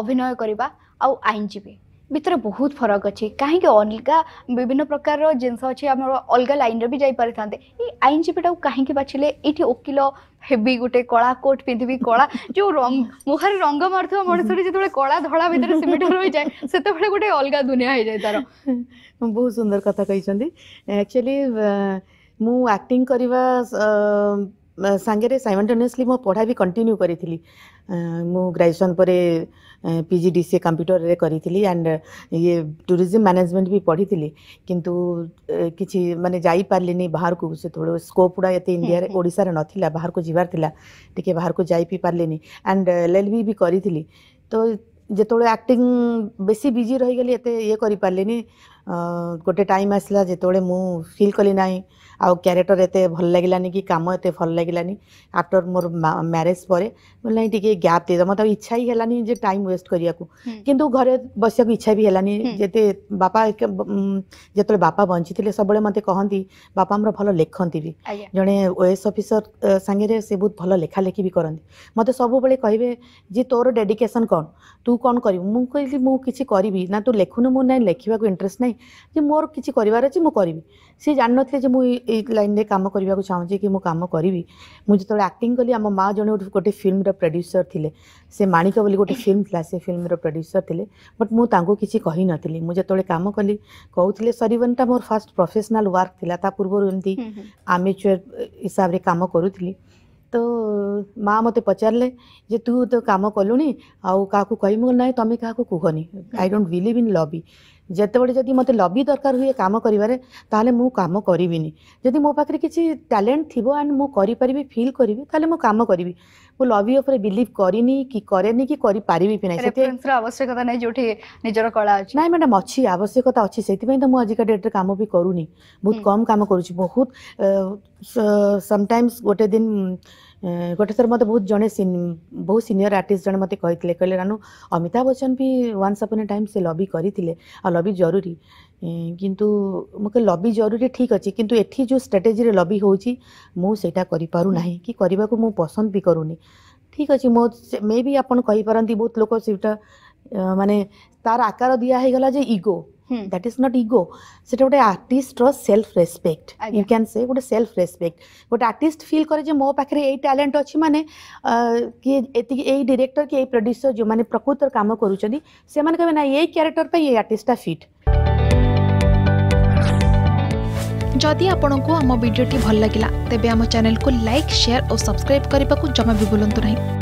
ଅଭିନୟ କରିବା ଆଉ ଆଇନଜୀବୀ ଭିତରେ ବହୁତ ଫରକ ଅଛି କାହିଁକି ଅଲଗା ବିଭିନ୍ନ ପ୍ରକାରର ଜିନିଷ ଅଛି ଆମର ଅଲଗା ଲାଇନ୍ରେ ବି ଯାଇପାରିଥାନ୍ତେ ଏଇ ଆଇନଜୀବୀଟାକୁ କାହିଁକି ବାଛିଲେ ଏଇଠି ଓକିଲ ହେବି ଗୋଟେ କଳା କୋଟ୍ ପିନ୍ଧିବି କଳା ଯୋଉ ମୁହଁରେ ରଙ୍ଗ ମାରୁଥିବା ମଣିଷଟି ଯେତେବେଳେ କଳା ଧଳା ଭିତରେ ସିମିଟ ରହିଯାଏ ସେତେବେଳେ ଗୋଟେ ଅଲଗା ଦୁନିଆ ହେଇଯାଏ ତାର ବହୁତ ସୁନ୍ଦର କଥା କହିଛନ୍ତି ଆକ୍ଚୁଆଲି ମୁଁ ଆକ୍ଟିଂ କରିବା ସାଙ୍ଗରେ ସାଇମଣ୍ଟେନିୟସଲି ମୋ ପଢ଼ା ବି କଣ୍ଟିନ୍ୟୁ କରିଥିଲି ମୁଁ ଗ୍ରାଜୁଏସନ୍ ପରେ P G D C A କମ୍ପ୍ୟୁଟରରେ କରିଥିଲି ଆଣ୍ଡ ଇଏ ଟୁରିଜିମ୍ ମ୍ୟାନେଜମେଣ୍ଟ ବି ପଢ଼ିଥିଲି କିନ୍ତୁ କିଛି ମାନେ ଯାଇପାରିଲିନି ବାହାରକୁ ସେତେବେଳେ ସ୍କୋପ୍ ଗୁଡ଼ା ଏତେ ଇଣ୍ଡିଆରେ ଓଡ଼ିଶାରେ ନଥିଲା ବାହାରକୁ ଯିବାର ଥିଲା ଟିକେ ବାହାରକୁ ଯାଇ ବି ପାରିଲିନି and L L B B କରିଥିଲି ତ ଯେତେବେଳେ ଆକ୍ଟିଂ ବେଶୀ ବିଜି ରହିଗଲି ଏତେ ଇଏ କରିପାରିଲିନି गोटे टाइम आसला जो मु फिल कली ना आउ क्यारेक्टर एत भल लगलानी कि कम एत भल लगलानी आफ्टर मोर म्यारेज पर गैप दे मत इच्छा ही है टाइम वेस्ट करने को कि घर बस इच्छा भी है बापा जो बापा बंची थे सब मत कहते बापा मोर भल लेखती भी जड़े ओएस अफिसर सागर से बहुत भल लेखालेखी भी करती मत सब कहे तोर डेडिकेसन कौन तू कौन कर कि करी ना तू लेखुनु मुझे लेखा इंटरेस्ट ना नहीं मोर किसी करार अच्छे मुझे करी सी जान नी लाइन में कम करने को चाहूँ कि मुझ कम करी मुझे जो आक्टिंग कली आम माँ जो गोटे फिल्म प्रड्यूसर थे से मणिक बोली गोटे फिल्म था से फिल्मर प्रड्यूसर थे बट मुझे किसी कही नी मुझे जो कम कली कहते सरिवनटा मोर फास्ट प्रफेसनाल वर्क था पूर्वर एमती आमेचुअर हिसाब से कम करू तो माँ मत पचारे जे तू तो कम कलु आउ ना तुम्हें क्या कहनी आई डोंट बिलिव इन लवि ଯେତେବେଳେ ଯଦି ମୋତେ ଲବି ଦରକାର ହୁଏ କାମ କରିବାରେ ତାହେଲେ ମୁଁ କାମ କରିବିନି ଯଦି ମୋ ପାଖରେ କିଛି ଟ୍ୟାଲେଣ୍ଟ ଥିବ ଆଣ୍ଡ ମୁଁ କରିପାରିବି ଫିଲ୍ କରିବି ତାହେଲେ ମୁଁ କାମ କରିବି ମୁଁ ଲବି ଉପରେ ବିଲିଭ୍ କରିନି କି କରେନି କି କରିପାରିବି ବି ନାହିଁ ସେଥିପାଇଁ ଆବଶ୍ୟକତା ନାହିଁ ଯେଉଁଠି ନିଜର କଳା ଅଛି ନାଇଁ ମ୍ୟାଡ଼ାମ୍ ଅଛି ଆବଶ୍ୟକତା ଅଛି ସେଥିପାଇଁ ତ ମୁଁ ଆଜିକା ଡେଟ୍ରେ କାମ ବି କରୁନି ବହୁତ କମ୍ କାମ କରୁଛି ବହୁତ ସମଟାଇମ୍ସ ଗୋଟେ ଦିନ गोटे थर मत बहुत जड़े बहुत सिनियर आर्टिस्ट जन मत कही कहे रानु अमिताभ बच्चन भी वन्स अपन ए टाइम से लबि करते लबि जरूरी किंतु मुझे लबि जरूरी ठीक अच्छे कि स्ट्राटेजी लबि होटा पारना कि मुझे पसंद भी करूनी ठीक अच्छे मो मे भी आपत बहुत लोग मानने तार आकार दिगला दिगलाजे ego that is not ego সেটা ଗୋଟେ ଆର୍ଟିଷ୍ଟର self respect you can say ଗୋଟେ ସେଲ୍ଫ ରେସ୍ପେକ୍ଟ ଗୋଟେ ଆର୍ଟିଷ୍ଟ ଫିଲ୍ କରେ ଯେ ମୋ ପାଖରେ ଏଇ ଟ୍ୟାଲେଣ୍ଟ ଅଛି ମାନେ କିଏ ଏତିକି ଏଇ ଡିରେକ୍ଟର କି ଏଇ ପ୍ରଡ୍ୟୁସର ଯେଉଁମାନେ ପ୍ରକୃତର କାମ କରୁଛନ୍ତି ସେମାନେ କହିବେ ନା ଏଇ କ୍ୟାରେକ୍ଟର ପାଇଁ ଏଇ ଆର୍ଟିଷ୍ଟଟା ଫିଟ୍ ଯଦି ଆପଣଙ୍କୁ ଆମ ଭିଡ଼ିଓଟି ଭଲ ଲାଗିଲା ତେବେ ଆମ ଚ୍ୟାନେଲକୁ ଲାଇକ୍ ସେୟାର ଓ ସବସ୍କ୍ରାଇବ୍ କରିବାକୁ ଜମା ବି ଭୁଲନ୍ତୁ ନାହିଁ